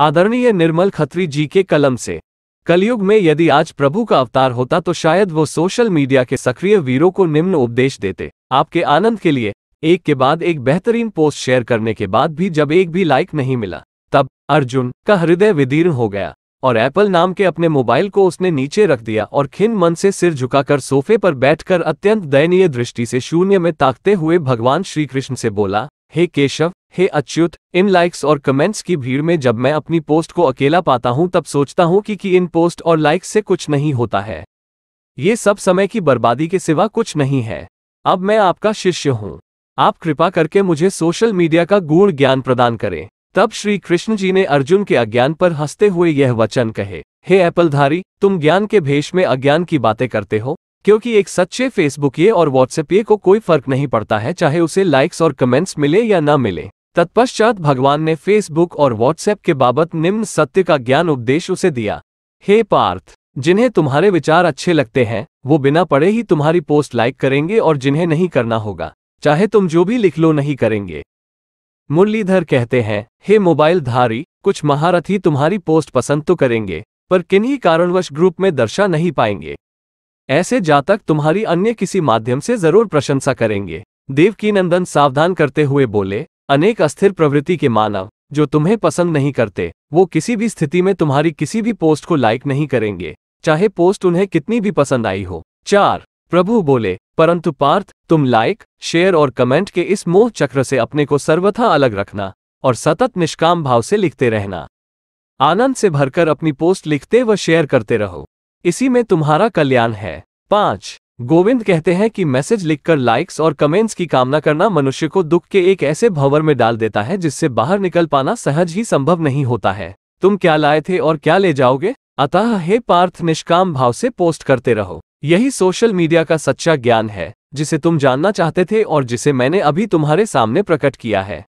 आदरणीय निर्मल खत्री जी के कलम से कलयुग में यदि आज प्रभु का अवतार होता तो शायद वो सोशल मीडिया के सक्रिय वीरों को निम्न उपदेश देते आपके आनंद के लिए एक के बाद एक बेहतरीन पोस्ट शेयर करने के बाद भी जब एक भी लाइक नहीं मिला तब अर्जुन का हृदय विदीर्ण हो गया और एप्पल नाम के अपने मोबाइल को उसने नीचे रख दिया और खिन मन से सिर झुकाकर सोफे पर बैठकर अत्यंत दयनीय दृष्टि से शून्य में ताकते हुए भगवान श्रीकृष्ण से बोला हे केशव हे अच्युत इन लाइक्स और कमेंट्स की भीड़ में जब मैं अपनी पोस्ट को अकेला पाता हूं तब सोचता हूं कि कि इन पोस्ट और लाइक्स से कुछ नहीं होता है ये सब समय की बर्बादी के सिवा कुछ नहीं है अब मैं आपका शिष्य हूं आप कृपा करके मुझे सोशल मीडिया का गूढ़ ज्ञान प्रदान करें तब श्री कृष्ण जी ने अर्जुन के अज्ञान पर हंसते हुए यह वचन कहे हे एप्पलधारी तुम ज्ञान के भेष में अज्ञान की बातें करते हो क्योंकि एक सच्चे ये और व्हाट्सएपिए को कोई फर्क नहीं पड़ता है चाहे उसे लाइक्स और कमेंट्स मिले या न मिले तत्पश्चात भगवान ने फेसबुक और व्हाट्सएप के बाबत निम्न सत्य का ज्ञान उपदेश उसे दिया हे पार्थ जिन्हें तुम्हारे विचार अच्छे लगते हैं वो बिना पढ़े ही तुम्हारी पोस्ट लाइक करेंगे और जिन्हें नहीं करना होगा चाहे तुम जो भी लिख लो नहीं करेंगे मुरलीधर कहते हैं हे मोबाइल धारी कुछ महारथी तुम्हारी पोस्ट पसंद तो करेंगे पर किन्हीं कारणवश ग्रुप में दर्शा नहीं पाएंगे ऐसे जातक तुम्हारी अन्य किसी माध्यम से जरूर प्रशंसा करेंगे नंदन सावधान करते हुए बोले अनेक अस्थिर प्रवृत्ति के मानव जो तुम्हें पसंद नहीं करते वो किसी भी स्थिति में तुम्हारी किसी भी पोस्ट को लाइक नहीं करेंगे चाहे पोस्ट उन्हें कितनी भी पसंद आई हो चार प्रभु बोले परंतु पार्थ तुम लाइक शेयर और कमेंट के इस मोह चक्र से अपने को सर्वथा अलग रखना और सतत निष्काम भाव से लिखते रहना आनंद से भरकर अपनी पोस्ट लिखते व शेयर करते रहो इसी में तुम्हारा कल्याण है पांच गोविंद कहते हैं कि मैसेज लिखकर लाइक्स और कमेंट्स की कामना करना मनुष्य को दुख के एक ऐसे भंवर में डाल देता है जिससे बाहर निकल पाना सहज ही संभव नहीं होता है तुम क्या लाए थे और क्या ले जाओगे अतः हे पार्थ निष्काम भाव से पोस्ट करते रहो यही सोशल मीडिया का सच्चा ज्ञान है जिसे तुम जानना चाहते थे और जिसे मैंने अभी तुम्हारे सामने प्रकट किया है